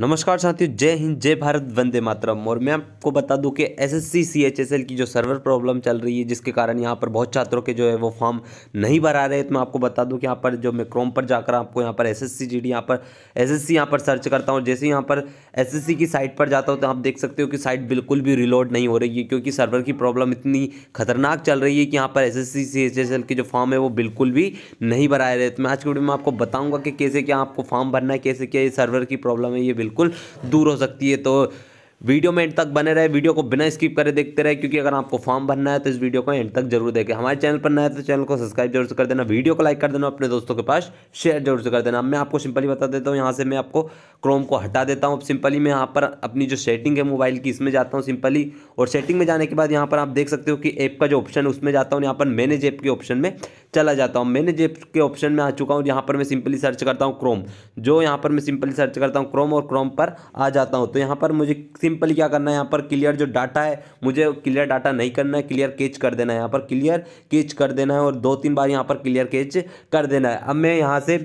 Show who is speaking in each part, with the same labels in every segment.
Speaker 1: नमस्कार साथियों जय हिंद जय भारत वंदे मातरम और मैं आपको बता दूं कि एसएससी सीएचएसएल की जो सर्वर प्रॉब्लम चल रही है जिसके कारण यहाँ पर बहुत छात्रों के जो है वो फॉर्म नहीं भरा रहे तो मैं आपको बता दूं कि यहाँ पर जो मैं क्रोम पर जाकर आपको यहाँ पर एस एस यहाँ पर एस एस यहाँ पर सर्च करता हूँ जैसे यहाँ पर एस की साइट पर जाता हूँ तो आप देख सकते हो कि साइट बिल्कुल भी रिलोड नहीं हो रही है क्योंकि सर्वर की प्रॉब्लम इतनी खतरनाक चल रही है कि यहाँ पर एस एस सी जो फॉर्म है वो बिल्कुल भी नहीं भरा रहे तो मैं आज की वीडियो में आपको बताऊँगा कि कैसे क्या आपको फॉर्म भरना है कैसे क्या ये सर्वर की प्रॉब्लम है ये बिल्कुल दूर हो सकती है तो वीडियो में एंड तक बने रहे वीडियो को बिना स्किप करे देखते रहे क्योंकि अगर आपको फॉर्म भरना है तो इस वीडियो को एंड तक जरूर देखें हमारे चैनल पर नया है तो चैनल को सब्सक्राइब जरूर से कर देना वीडियो को लाइक कर देना अपने दोस्तों के पास शेयर जरूर से कर देना मैं आपको सिंपली बता देता हूँ यहाँ से मैं आपको क्रोम को हटा देता हूँ सिंपली मैं यहाँ पर अपनी जो सेटिंग है मोबाइल की इसमें जाता हूँ सिंपली और सेटिंग में जाने के बाद यहाँ पर आप देख सकते हो कि ऐप का जो ऑप्शन है उसमें जाता हूँ यहाँ पर मैनेज ऐप के ऑप्शन में चला जाता हूँ मैनेज ऐप के ऑप्शन में आ चुका हूँ यहाँ पर मैं सिंपली सर्च करता हूँ क्रोम जो यहाँ पर मैं सिंपली सर्च करता हूँ क्रोम और क्रोम पर आ जाता हूँ तो यहाँ पर मुझे सिंपल क्या करना है यहाँ पर क्लियर जो डाटा है मुझे क्लियर डाटा नहीं करना है क्लियर केच कर देना है यहाँ पर क्लियर केच कर देना है और दो तीन बार यहाँ पर क्लियर केच कर देना है अब मैं यहाँ से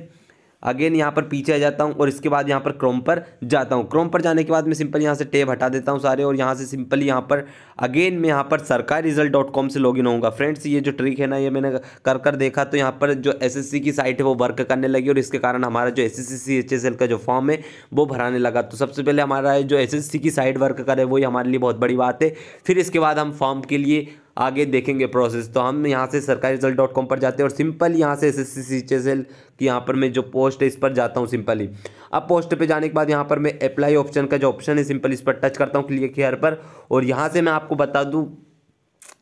Speaker 1: अगेन यहाँ पर पीछे आ जाता हूँ और इसके बाद यहाँ पर क्रोम पर जाता हूँ क्रोम पर जाने के बाद मैं सिंपल यहाँ से टेब हटा देता हूँ सारे और यहाँ से सिंपल यहाँ पर अगेन मैं यहाँ पर सरकार रिजल्ट डॉट कॉम से लॉगिन होऊंगा फ्रेंड्स ये जो ट्रिक है ना ये मैंने कर कर देखा तो यहाँ पर जो एस की साइट है वो वर्क करने लगी और इसके कारण हमारा जो एस एस का जो फॉर्म है वो भराने लगा तो सबसे पहले हमारा जो एस की साइट वर्क करे वही हमारे लिए बहुत बड़ी बात है फिर इसके बाद हम फॉर्म के लिए आगे देखेंगे प्रोसेस तो हम यहाँ से सरकारी रिजल्ट डॉट कॉम पर जाते हैं और सिंपल यहाँ से S S C C S L की यहाँ पर मैं जो पोस्ट है इस पर जाता हूँ सिंपली अब पोस्ट पे जाने के बाद यहाँ पर मैं अप्लाई ऑप्शन का जो ऑप्शन है सिंपल इस पर टच करता हूँ क्लिक हेयर पर और यहाँ से मैं आपको बता दूँ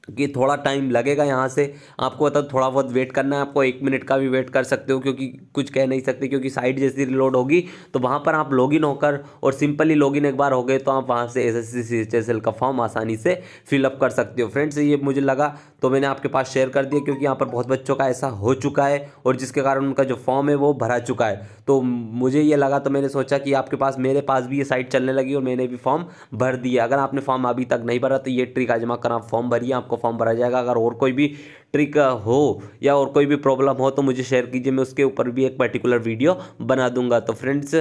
Speaker 1: क्योंकि थोड़ा टाइम लगेगा यहाँ से आपको अतः मतलब थोड़ा बहुत वेट करना है आपको एक मिनट का भी वेट कर सकते हो क्योंकि कुछ कह नहीं सकते क्योंकि साइट जैसी रिलोड होगी तो वहाँ पर आप लॉगिन होकर और सिंपली लॉगिन एक बार हो गए तो आप वहाँ से एस एस का फॉर्म आसानी से फिलअप कर सकते हो फ्रेंड्स ये मुझे लगा तो मैंने आपके पास शेयर कर दिया क्योंकि यहाँ पर बहुत बच्चों का ऐसा हो चुका है और जिसके कारण उनका जो फॉर्म है वो भरा चुका है तो मुझे ये लगा तो मैंने सोचा कि आपके पास मेरे पास भी ये साइट चलने लगी और मैंने भी फॉर्म भर दिया अगर आपने फॉर्म अभी तक नहीं भरा तो ये ट्रिक आजमा कर आप फॉर्म भरिए आपको फॉर्म भरा जाएगा अगर और कोई भी ट्रिक हो या और कोई भी प्रॉब्लम हो तो मुझे शेयर कीजिए मैं उसके ऊपर भी एक पर्टिकुलर वीडियो बना दूंगा तो फ्रेंड्स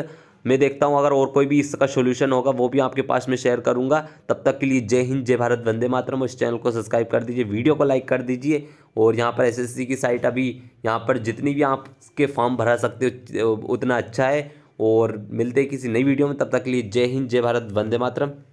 Speaker 1: मैं देखता हूँ अगर और कोई भी इसका सोल्यूशन होगा वो भी आपके पास में शेयर करूँगा तब तक के लिए जय हिंद जय भारत वंदे मातरम उस चैनल को सब्सक्राइब कर दीजिए वीडियो को लाइक कर दीजिए और यहाँ पर एसएससी की साइट अभी यहाँ पर जितनी भी आपके फॉर्म भरा सकते हो उतना अच्छा है और मिलते किसी नई वीडियो में तब तक के लिए जय हिंद जय भारत वंदे मातरम